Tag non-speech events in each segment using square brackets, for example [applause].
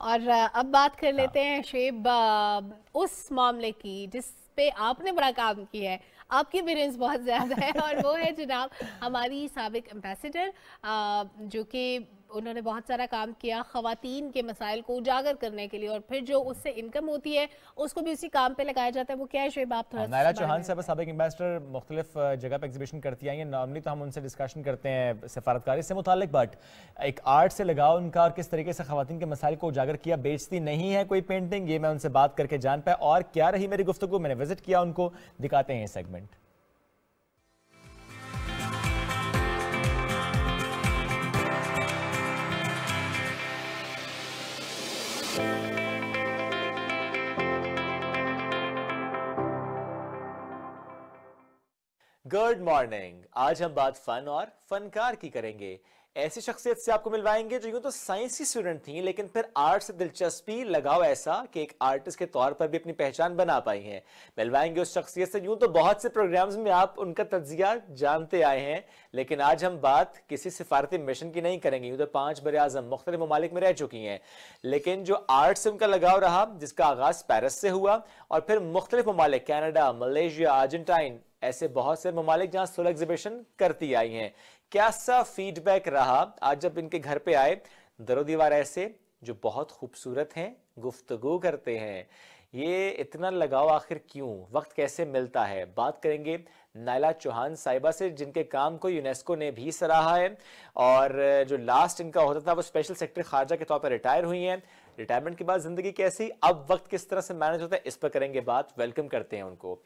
और अब बात कर हाँ। लेते हैं शेब उस मामले की जिस पे आपने बड़ा काम किया है आपकी एक्सपीरियंस बहुत ज़्यादा है और वो है जनाब हमारी सबक एम्बेसडर जो कि उन्होंने बहुत सारा काम किया खातन के मसाइल को उजागर करने के लिए और फिर जो उससे इनकम होती है उसको भी उसी काम पे लगाया जाता है वो क्या है शोब आप थोड़ा नायरा चौहान साहब सबक एम्बेसडर मुख्तलिफ जगह पर एग्जीबिशन करती आई हैं नॉर्मली तो हम उनसे डिस्कशन करते हैं सफारतकारी से मुतक बट एक आर्ट से लगाओ उनका और किस तरीके से खातन के मसाइल को उजागर किया बेचती नहीं है कोई पेंटिंग ये मैं उनसे बात करके जान पाया और क्या रही मेरी गुफ्तु मैंने विजिट किया उनको दिखाते हैं ये सेगमेंट गुड मॉर्निंग आज हम बात फन और फनकार की करेंगे ऐसी शख्सियत से आपको मिलवाएंगे जो यूं तो साइंस की स्टूडेंट थी लेकिन फिर आर्ट से दिलचस्पी लगाव ऐसा कि एक आर्टिस्ट के तौर पर भी अपनी पहचान बना पाई हैं मिलवाएंगे उस शख्सियत से यूं तो बहुत से प्रोग्राम्स में आप उनका तजिया जानते आए हैं लेकिन आज हम बात किसी सिफारती मिशन की नहीं करेंगे यूं तो पांच बर आजम मुख्तलि ममालिक में रह चुकी हैं लेकिन जो आर्ट से उनका लगाव रहा जिसका आगाज पेरिस से हुआ और फिर मुख्तलिफ ममालिक कैनेडा मलेशिया अर्जेंटाइन ऐसे बहुत से ममालिक जहां सुलह एग्जीबिशन करती आई हैं सा फीडबैक रहा आज जब इनके घर पे आए दरो दीवार ऐसे जो बहुत खूबसूरत हैं गुफ्तगु करते हैं ये इतना लगाव आखिर क्यों वक्त कैसे मिलता है बात करेंगे नायला चौहान साहिबा से जिनके काम को यूनेस्को ने भी सराहा है और जो लास्ट इनका होता था वो स्पेशल सेक्टर खारजा के तौर पर रिटायर हुई हैं रिटायरमेंट के बाद ज़िंदगी कैसी अब वक्त किस तरह से मैनेज होता है इस पर करेंगे बात वेलकम करते हैं उनको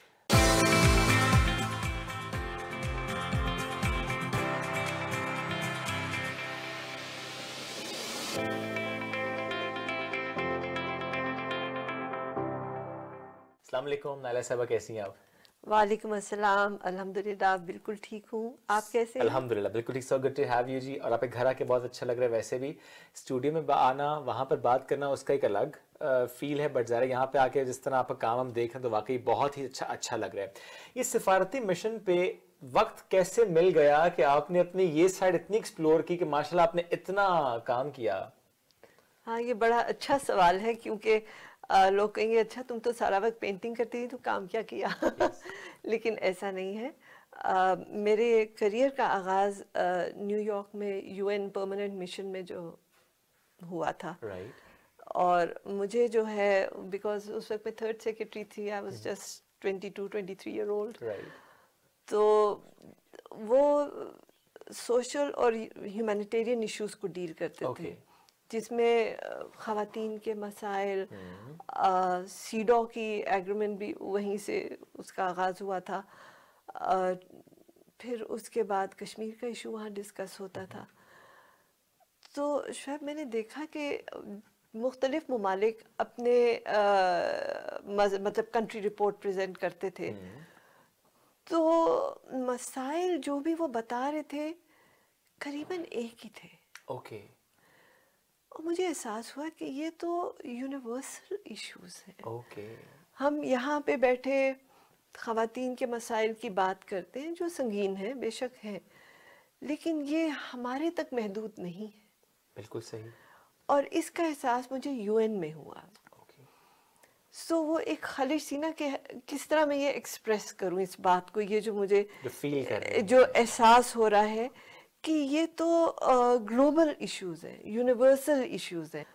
अस्सलाम नाला साहबा कैसी हैं आप वालेकुम अस्सलाम अल्हम्दुलिल्लाह बिल्कुल ठीक हूँ आप कैसे अल्हम्दुलिल्लाह बिल्कुल ठीक so good to have you जी और आप घर आके बहुत अच्छा लग रहा है वैसे भी स्टूडियो में आना वहाँ पर बात करना उसका एक अलग फील है बट ज़रा यहाँ पे आके जिस तरह आपका काम हम देख रहे हैं तो वाकई बहुत ही अच्छा अच्छा लग रहा है इस सफारती मिशन पे वक्त कैसे मिल गया कि आपने अपनी ये साइड इतनी एक्सप्लोर की कि माशाल्लाह आपने इतना काम किया हाँ ये बड़ा अच्छा सवाल है क्योंकि लोग कहेंगे अच्छा तुम तो सारा वक्त पेंटिंग करती थी तो काम क्या किया [laughs] लेकिन ऐसा नहीं है आ, मेरे करियर का आगाज़ न्यूयॉर्क में यूएन परमानेंट मिशन में जो हुआ था right. और मुझे जो है बिकॉज उस वक्त मैं थर्ड सेक्रेटरी थी I was just twenty two twenty three year old तो वो सोशल और ह्यूमैनिटेरियन इश्यूज को डील करते okay. थे जिसमें खातन के मसाइल हम्म। सीडो की एग्रीमेंट भी वहीं से उसका आगाज़ हुआ था आ, फिर उसके बाद कश्मीर का इशू वहाँ डिस्कस होता हम्म। था तो शायद मैंने देखा कि मुख्तलिफ ममालिक अपने आ, मतलब कंट्री रिपोर्ट प्रेजेंट करते थे हम्म। तो मसाइल जो भी वो बता रहे थे करीबन एक ही थे ओके okay. और मुझे एहसास हुआ कि ये तो यूनिवर्सल इश्यूज हैं ओके हम यहाँ पे बैठे खातन के मसाइल की बात करते हैं जो संगीन है बेशक है लेकिन ये हमारे तक महदूद नहीं है बिल्कुल सही और इसका एहसास मुझे यूएन में हुआ सो so, वो एक खलिश थी ना कि किस तरह मैं ये एक्सप्रेस करूँ इस बात को ये जो मुझे जो फील कर जो एहसास हो रहा है कि ये तो ग्लोबल इश्यूज है यूनिवर्सल इश्यूज है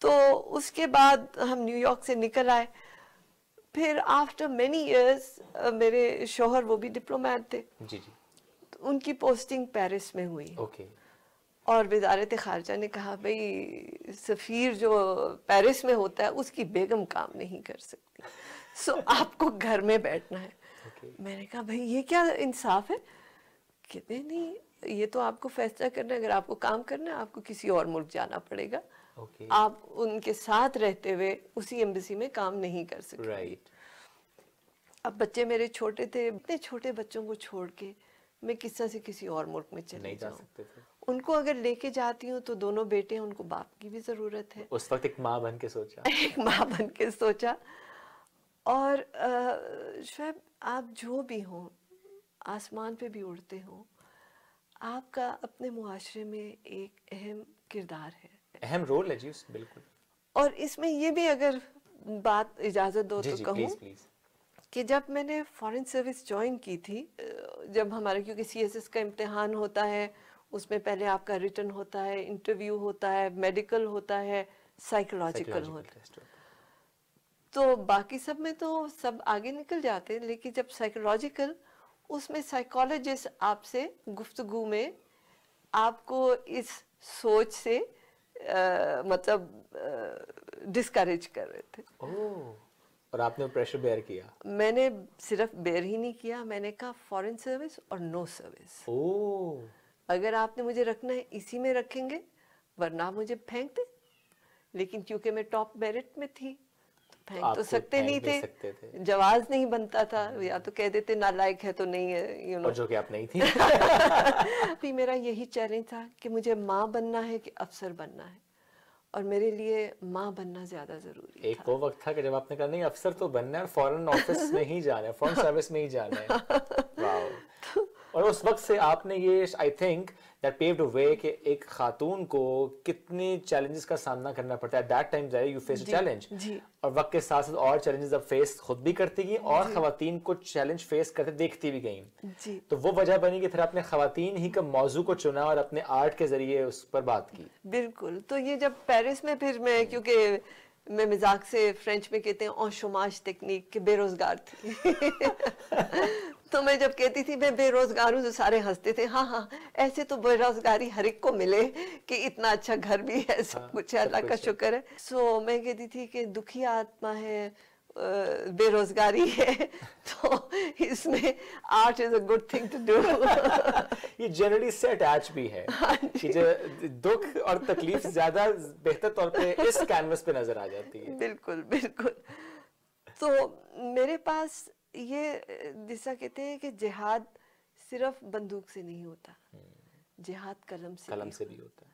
तो उसके बाद हम न्यूयॉर्क से निकल आए फिर आफ्टर मेनी इयर्स मेरे शोहर वो भी डिप्लोमेट थे जी जी तो उनकी पोस्टिंग पेरिस में हुई ओके और वजारत खारजा ने कहा भाई सफ़ीर जो पेरिस में होता है उसकी बेगम काम नहीं कर सकती सो आपको घर में बैठना है okay. मैंने कहा भाई ये क्या इंसाफ है कहते नहीं ये तो आपको फैसला करना है अगर आपको काम करना है आपको किसी और मुल्क जाना पड़ेगा okay. आप उनके साथ रहते हुए उसी एम्बेसी में काम नहीं कर सकते right. अब बच्चे मेरे छोटे थे इतने छोटे बच्चों को छोड़ के मैं किस्सा से किसी और मुल्क में चले जाऊँ उनको अगर लेके जाती हूँ तो दोनों बेटे हैं उनको बाप की भी ज़रूरत है उस वक्त एक माँ बन के सोचा [laughs] एक माँ बन के सोचा और शायद आप जो भी हो आसमान पे भी उड़ते हो आपका अपने मुआरे में एक अहम किरदार है अहम रोल है जी उस बिल्कुल और इसमें ये भी अगर बात इजाज़त दो जी, तो कहूँ कि जब मैंने फॉरेन सर्विस ज्वाइन की थी जब हमारा क्योंकि सीएसएस का इम्तहान होता है उसमें पहले आपका रिटर्न होता है इंटरव्यू होता है मेडिकल होता है साइकोलॉजिकल होता है तो बाकी सब में तो सब आगे निकल जाते लेकिन जब साइकोलॉजिकल उसमें साइकोलॉजिस्ट आपसे गुफ्तगु में आपको इस सोच से आ, मतलब डिस्करेज कर रहे थे ओ, और आपने प्रेशर बेयर किया मैंने सिर्फ बेयर ही नहीं किया मैंने कहा फॉरेन सर्विस और नो सर्विस ओ, अगर आपने मुझे रखना है इसी में रखेंगे वरना मुझे फेंक दे लेकिन क्योंकि मैं टॉप मेरिट में थी फेंक तो सकते नहीं थे, सकते थे जवाज नहीं बनता था या तो कह देते नालायक है तो नहीं है यू नो जो कि आप नहीं थी अभी [laughs] मेरा यही चैलेंज था कि मुझे माँ बनना है कि अफसर बनना है और मेरे लिए माँ बनना ज्यादा जरूरी एक था। वो वक्त था कि जब आपने कहा नहीं अफसर तो बनना है फॉरेन ऑफिस में ही जाना है फॉरेन सर्विस [laughs] में ही जाना है [laughs] और उस वक्त से आपने ये I think that paved way के एक खातून को कितने चैलेंजेस का सामना करना पड़ता है दैट टाइम जाए यू फेस चैलेंज और वक्त के साथ साथ और चैलेंजेस अब फेस खुद भी करती गई और खातन को चैलेंज फेस करते देखती भी गई तो वो वजह बनी कि फिर आपने खातन ही का मौजू को चुना और अपने आर्ट के जरिए उस पर बात की बिल्कुल तो ये जब पेरिस में फिर मैं क्योंकि मैं मिजाक से फ्रेंच में कहते हैं औशुमाश तकनीक के बेरोजगार थी [laughs] तो मैं जब कहती थी मैं बेरोजगार हूँ तो सारे हंसते थे हाँ हाँ ऐसे तो बेरोजगारी हर एक को मिले कि इतना अच्छा घर भी है सब हाँ, कुछ है अल्लाह का शुक्र है सो so, मैं कहती थी कि दुखी आत्मा है बेरोजगारी है [laughs] तो इसमें art is a good thing to do ये जनरली से अटैच भी है हाँ कि जो दुख और तकलीफ ज्यादा बेहतर तौर पे इस कैनवस पे नजर आ जाती है बिल्कुल बिल्कुल तो मेरे पास ये जैसा कहते हैं कि जिहाद सिर्फ बंदूक से नहीं होता हम्म। जिहाद कलम से कलम से भी होता है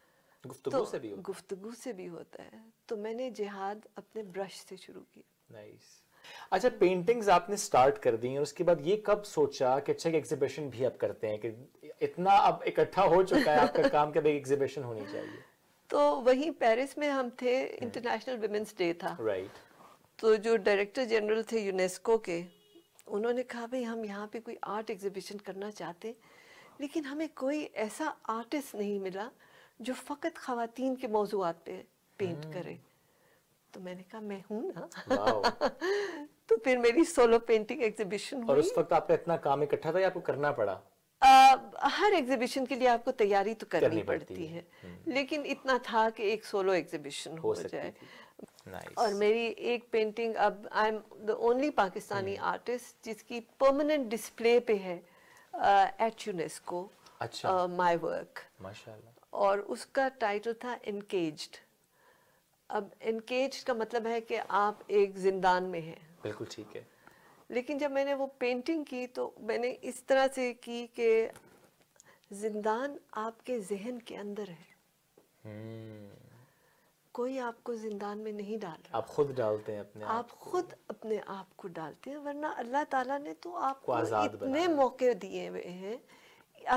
गुफ्तगु तो, से भी होता है गुफ्तगु से भी होता है तो मैंने जिहाद अपने ब्रश से शुरू किया नाइस अच्छा पेंटिंग्स आपने स्टार्ट कर दी और उसके बाद ये कब सोचा कि अच्छा एग्जीबिशन भी आप करते हैं कि इतना अब इकट्ठा हो चुका है आपका काम का एग्जीबिशन होनी चाहिए तो वहीं पेरिस में हम थे इंटरनेशनल वुमेंस डे था राइट तो जो डायरेक्टर जनरल थे यूनेस्को के उन्होंने कहा भाई हम यहाँ पे कोई आर्ट एग्जीबिशन करना चाहते लेकिन हमें कोई ऐसा आर्टिस्ट नहीं मिला जो फ़कत ख़वातीन के मौजूद पे पेंट हम्म। करे तो मैंने कहा मैं हूँ ना [laughs] तो फिर मेरी सोलो पेंटिंग एग्जीबिशन और उस वक्त आपका इतना काम इकट्ठा था या आपको करना पड़ा आ, हर एग्जीबिशन के लिए आपको तैयारी तो करनी, करनी पड़ती, पड़ती है हम्म। लेकिन इतना था कि एक सोलो एग्जीबिशन हो, हो जाए nice. और मेरी एक पेंटिंग अब I am the only Pakistani artist जिसकी परमानेंट डिस्प्ले पे है एट यूनेस्को माय वर्क और उसका टाइटल था एनकेज्ड अब इनकेज का मतलब है कि आप एक जिंदान में हैं बिल्कुल ठीक है लेकिन जब मैंने वो पेंटिंग की तो मैंने इस तरह से की कि जिंदान आपके जहन के अंदर है हम्म। कोई आपको जिंदान में नहीं डाल रहा आप खुद डालते हैं अपने आप खुद अपने आप को डालते हैं वरना अल्लाह ताला ने तो आपको इतने मौके दिए हुए हैं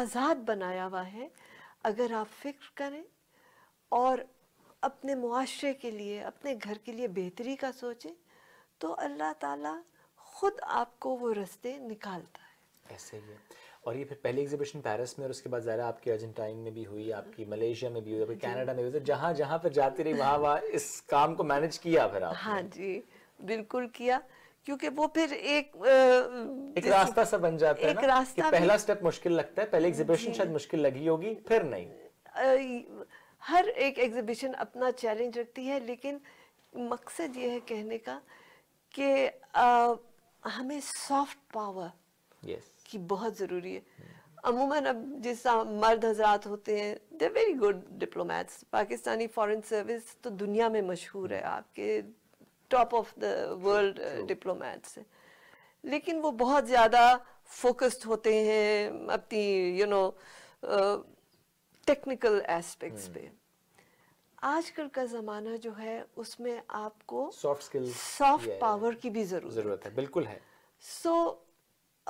आज़ाद बनाया हुआ है अगर आप फिक्र करें और अपने मुआरे के लिए अपने घर के लिए बेहतरी का सोचें तो अल्लाह ताला खुद आपको वो रास्ते निकालता है ऐसे ही है और ये फिर पहली एग्जीबिशन पेरिस में और उसके बाद ज़रा आपकी अर्जेंटाइन में भी हुई आपकी मलेशिया में भी हुई आपकी कनाडा में भी हुई तो जहाँ जहाँ पर जाती रही वहाँ वहाँ इस काम को मैनेज किया फिर आप हाँ जी बिल्कुल किया क्योंकि वो फिर एक आ, एक रास्ता सा बन जाता है ना कि पहला स्टेप मुश्किल लगता है पहले एग्जीबिशन शायद मुश्किल लगी होगी फिर नहीं हर एक एग्जीबिशन अपना चैलेंज रखती है लेकिन मकसद ये है कहने का कि हमें सॉफ्ट पावर yes. की बहुत ज़रूरी है अमूमन अब जिस मर्द हजरात होते हैं they very good diplomats Pakistani foreign service तो दुनिया में मशहूर है hmm. आपके top of the world diplomats हैं लेकिन वो बहुत ज़्यादा फोकस्ड होते हैं अपनी you know technical aspects hmm. पे आजकल का जमाना जो है उसमें आपको सॉफ्ट स्किल सॉफ्ट पावर की भी जरूरत जरूरत है बिल्कुल है सो so,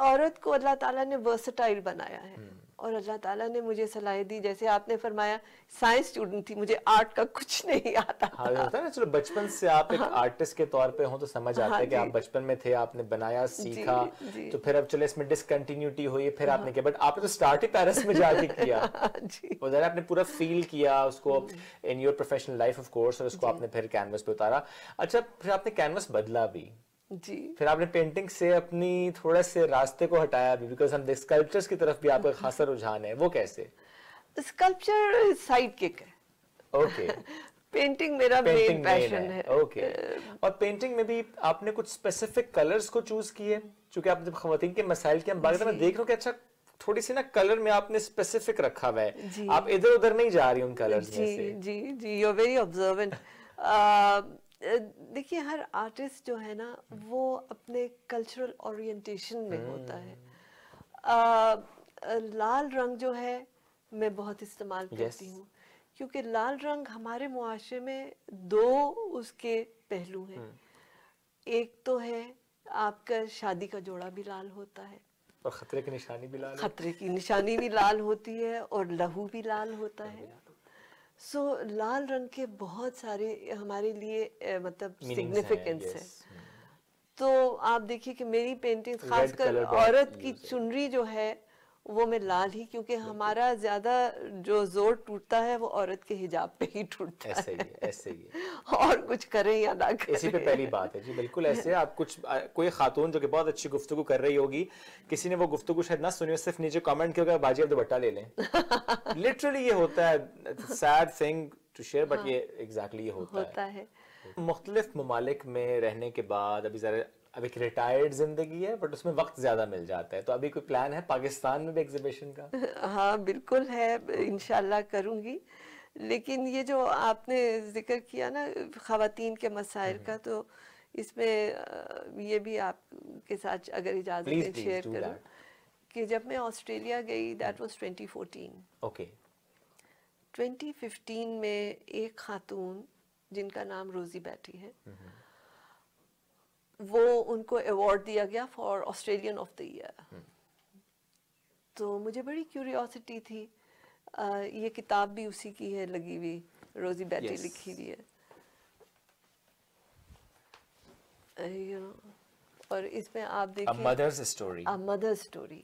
औरत को अल्लाह ताला ने वर्सटाइल बनाया है hmm. और अल्लाह ताला ने मुझे सलाह दी जैसे आपने फरमाया साइंस स्टूडेंट थी मुझे आर्ट का कुछ नहीं आता हाँ ना चलो बचपन से आप एक आर्टिस्ट हाँ। के तौर पे हो तो समझ हाँ आता है कि आप बचपन में थे आपने बनाया सीखा जी, जी। तो फिर अब चले इसमें डिसकंटिन्यूटी हुई फिर हाँ। आपने किया बट आपने तो स्टार्ट ही पेरिस में जाके किया [laughs] हाँ उधर आपने पूरा फील किया उसको in your professional life of course और उसको आपने फिर कैनवस पे उतारा अच्छा फिर आपने कैनवस बदला भी जी फिर आपने पेंटिंग से अपनी थोड़ा से रास्ते को हटाया भी बिकॉज हम स्कल्पचर्स की तरफ भी आपका खासा रुझान है वो कैसे स्कल्पचर साइड किक है ओके पेंटिंग [laughs] मेरा मेन पैशन है ओके uh, और पेंटिंग में भी आपने कुछ स्पेसिफिक कलर्स को चूज किए क्योंकि आप जब खातिन के मसाइल के हम बात करें देख रहे हो कि अच्छा थोड़ी सी ना कलर में आपने स्पेसिफिक रखा हुआ है आप इधर उधर नहीं जा रही उन कलर्स जी, में से जी जी यू आर वेरी ऑब्जर्वेंट देखिए हर आर्टिस्ट जो है ना वो अपने कल्चरल ओरिएंटेशन में होता है आ, हम्म। लाल रंग जो है मैं बहुत इस्तेमाल करती हूँ क्योंकि लाल रंग हमारे मुआशरे में दो उसके पहलू हैं हम्म। एक तो है आपका शादी का जोड़ा भी लाल होता है और खतरे की निशानी भी लाल खतरे की निशानी भी लाल होती है और लहू भी लाल होता है सो so, लाल रंग के बहुत सारे हमारे लिए मतलब सिग्निफिकेंस है, है तो आप देखिए कि मेरी पेंटिंग्स खासकर औरत की चुनरी जो है वो मैं लाल ही क्योंकि हमारा ज्यादा जो जोर टूटता है वो औरत के हिजाब पे ही टूटता है ऐसे ही ऐसे ही [laughs] और कुछ करें या ना करें इसी पे पहली बात है जी बिल्कुल ऐसे आप कुछ कोई खातून जो कि बहुत अच्छी गुफ्तगु कर रही होगी किसी ने वो गुफ्तगु शायद ना सुनी हो सिर्फ नीचे कमेंट किया बाजी अब दुपट्टा ले लें लिटरली [laughs] ये होता है sad thing to share but ये एग्जैक्टली ये होता, है। मुख्तलिफ ममालिक में रहने के बाद अभी ज़रा अब एक रिटायर्ड जिंदगी है बट उसमें वक्त ज्यादा मिल जाता है तो अभी कोई प्लान है पाकिस्तान में भी एग्जीबिशन का [laughs] हाँ बिल्कुल है इनशाला करूँगी लेकिन ये जो आपने जिक्र किया ना खातन के मसाइल हम्म। का तो इसमें ये भी आपके साथ अगर इजाज़त शेयर करूँ कि जब मैं ऑस्ट्रेलिया गई that was twenty fourteen okay twenty fifteen में एक खातून जिनका नाम रोजी बैठी है वो उनको अवार्ड दिया गया for Australian of the year तो मुझे बड़ी क्यूरियोसिटी थी आ, ये किताब भी उसी की है लगी हुई रोजी बैठी yes. लिखी हुई है और इसमें आप देखिए मदर्स स्टोरी स्टोरी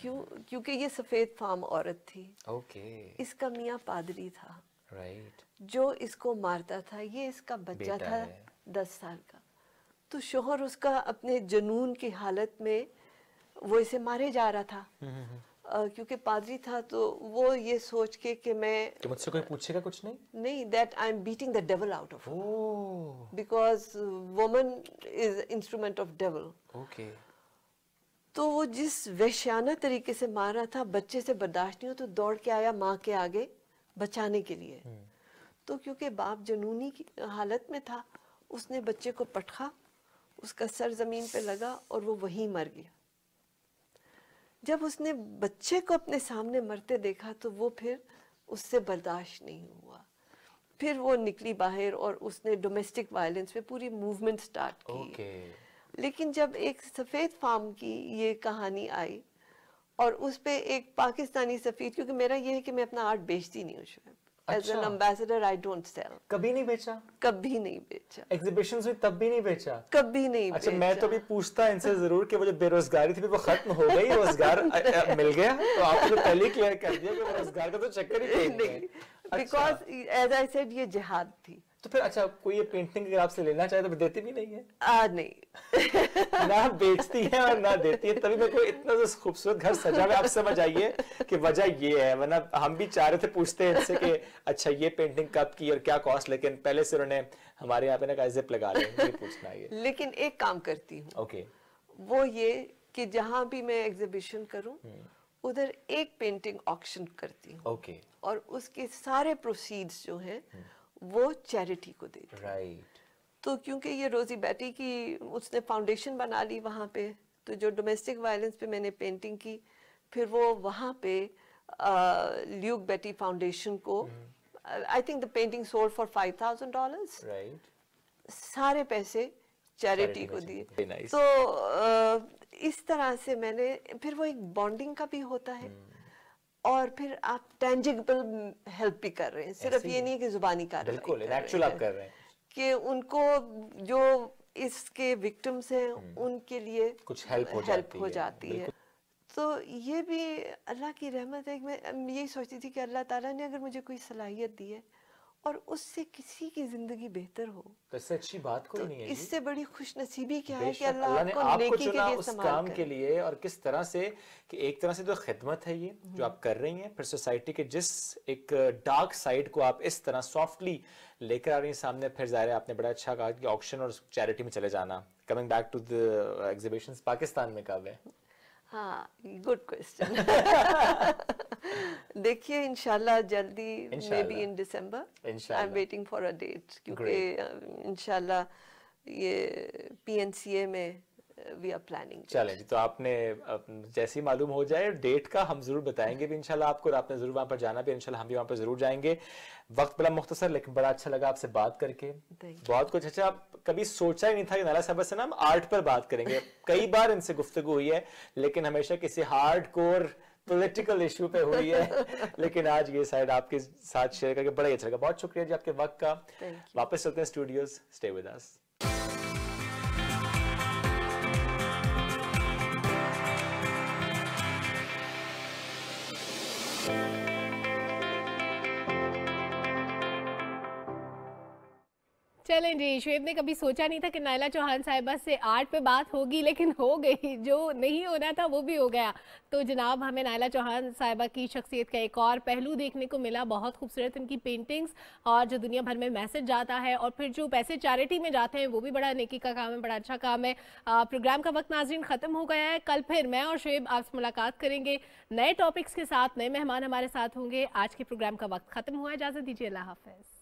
क्यों क्योंकि ये सफेद फार्म औरत थी ओके okay. इसका मियाँ पादरी था right. जो इसको मारता था ये इसका बच्चा था दस साल का तो शोहर उसका अपने जुनून की हालत में वो इसे मारे जा रहा था uh, क्योंकि पादरी था तो वो ये सोच के कि मैं तो मुझसे कोई पूछेगा कुछ नहीं नहीं that I am beating the devil out of because woman is instrument of devil okay तो वो जिस वैश्याना तरीके से मार रहा था बच्चे से बर्दाश्त नहीं हो तो दौड़ के आया माँ के आगे बचाने के लिए हम्म। तो क्योंकि बाप जनूनी की हालत में था उसने बच्चे को पटखा उसका सर जमीन पे लगा और वो वहीं मर गया जब उसने बच्चे को अपने सामने मरते देखा तो वो फिर उससे बर्दाश्त नहीं हुआ फिर वो निकली बाहर और उसने डोमेस्टिक वायलेंस पे पूरी मूवमेंट स्टार्ट की okay. लेकिन जब एक सफ़ेद फार्म की ये कहानी आई और उस पर एक पाकिस्तानी सफ़ीद क्योंकि मेरा ये है कि मैं अपना आर्ट बेचती नहीं हूँ शुभ as an ambassador I don't sell कभी नहीं बेचा कभी नहीं बेचा एग्जीबिशन तब भी नहीं बेचा कभी नहीं अच्छा बेचा. मैं तो भी पूछता इनसे जरूर कि वो जो बेरोजगारी थी वो खत्म हो गई रोजगार मिल गया तो आपने तो पहले क्लियर कर दिया कि रोजगार का तो चक्कर ही [laughs] नहीं बिकॉज एज आई सेड ये जिहाद थी तो फिर अच्छा कोई ये पेंटिंग अगर आपसे लेना चाहे तो देती भी नहीं है आ, नहीं [laughs] ना बेचती है और ना देती है तभी मेरे को इतना खूबसूरत घर सजा आप समझ आइए कि वजह ये है वरना हम भी चाह रहे थे पूछते हैं इनसे कि अच्छा ये पेंटिंग कब की और क्या कॉस्ट लेकिन पहले से उन्होंने हमारे यहाँ पे ना जिप लगा लिया पूछना ये लेकिन एक काम करती हूँ ओके वो ये कि जहाँ भी मैं एग्जीबिशन करूँ हम्म। उधर एक पेंटिंग ऑक्शन करती हूँ ओके okay. और उसके सारे प्रोसीड्स जो हैं हम्म। वो चैरिटी को देती राइट right. तो क्योंकि ये रोजी बैटी की उसने फाउंडेशन बना ली वहाँ पे तो जो डोमेस्टिक वायलेंस पे मैंने पेंटिंग की फिर वो वहाँ पे ल्यूक बेटी फाउंडेशन को I think the painting sold for five thousand dollar सारे पैसे चैरिटी को दिए nice. तो uh, इस तरह से मैंने फिर वो एक बॉन्डिंग का भी होता है hmm. और फिर आप टेंजिबल हेल्प भी कर रहे हैं सिर्फ ये नहीं कि जुबानी कार्रवाई बिल्कुल कर रहे हैं कि उनको जो इसके विक्टिम्स हैं हम्म। उनके लिए कुछ हेल्प हो हेल्प जाती हो जाती है। तो ये भी अल्लाह की रहमत है मैं यही सोचती थी कि अल्लाह ताला ने अगर मुझे कोई सलाहियत दी है और उससे किसी की जिंदगी बेहतर हो तो इससे अच्छी बात कोई तो नहीं है इससे बड़ी खुश नसीबी क्या है कि अल्लाह ने आपको चुना के लिए उस काम के लिए और किस तरह से कि एक तरह से तो खिदमत है ये जो हम्म। आप कर रही हैं फिर सोसाइटी के जिस एक डार्क साइड को आप इस तरह सॉफ्टली लेकर आ रही हैं सामने फिर जाहिर है आपने बड़ा अच्छा कहा कि ऑक्शन और चैरिटी में चले जाना coming back to the exhibition Pakistan में कब है हाँ गुड क्वेश्चन [laughs] देखिए इनशाला जल्दी maybe in December I am waiting for a date क्योंकि इनशाला ये पी में वी आर प्लानिंग चलें तो आपने जैसे ही मालूम हो जाए डेट का हम जरूर बताएंगे भी इनशाला आपको और आपने जरूर वहाँ पर जाना भी इनशाला हम भी वहाँ पर जरूर जाएंगे वक्त बड़ा मुख्तसर लेकिन बड़ा अच्छा लगा आपसे बात करके बहुत कुछ अच्छा आप कभी सोचा ही नहीं था कि नाला साहब से ना हम आर्ट पर बात करेंगे [laughs] कई बार इनसे गुफ्तु हुई है लेकिन हमेशा किसी हार्ड कोर पॉलिटिकल इशू पे हुई है [laughs] लेकिन आज ये साइड आपके साथ शेयर करके बड़ा ही अच्छा लगा बहुत शुक्रिया जी आपके वक्त का वापस चलते हैं स्टूडियोज स्टे विद अस चलें जी शुएब ने कभी सोचा नहीं था कि नायला चौहान साहिबा से आर्ट पे बात होगी लेकिन हो गई जो नहीं होना था वो भी हो गया तो जनाब हमें नायला चौहान साहिबा की शख्सियत का एक और पहलू देखने को मिला बहुत खूबसूरत इनकी पेंटिंग्स और जो दुनिया भर में मैसेज जाता है और फिर जो पैसे चैरिटी में जाते हैं वो भी बड़ा नेकी का काम है बड़ा अच्छा काम है प्रोग्राम का वक्त नाजरीन ख़त्म हो गया है कल फिर मैं और शुएब आपसे मुलाकात करेंगे नए टॉपिक्स के साथ नए मेहमान हमारे साथ होंगे आज के प्रोग्राम का वक्त ख़त्म हुआ इजाज़त दीजिए अल्लाह हाफिज़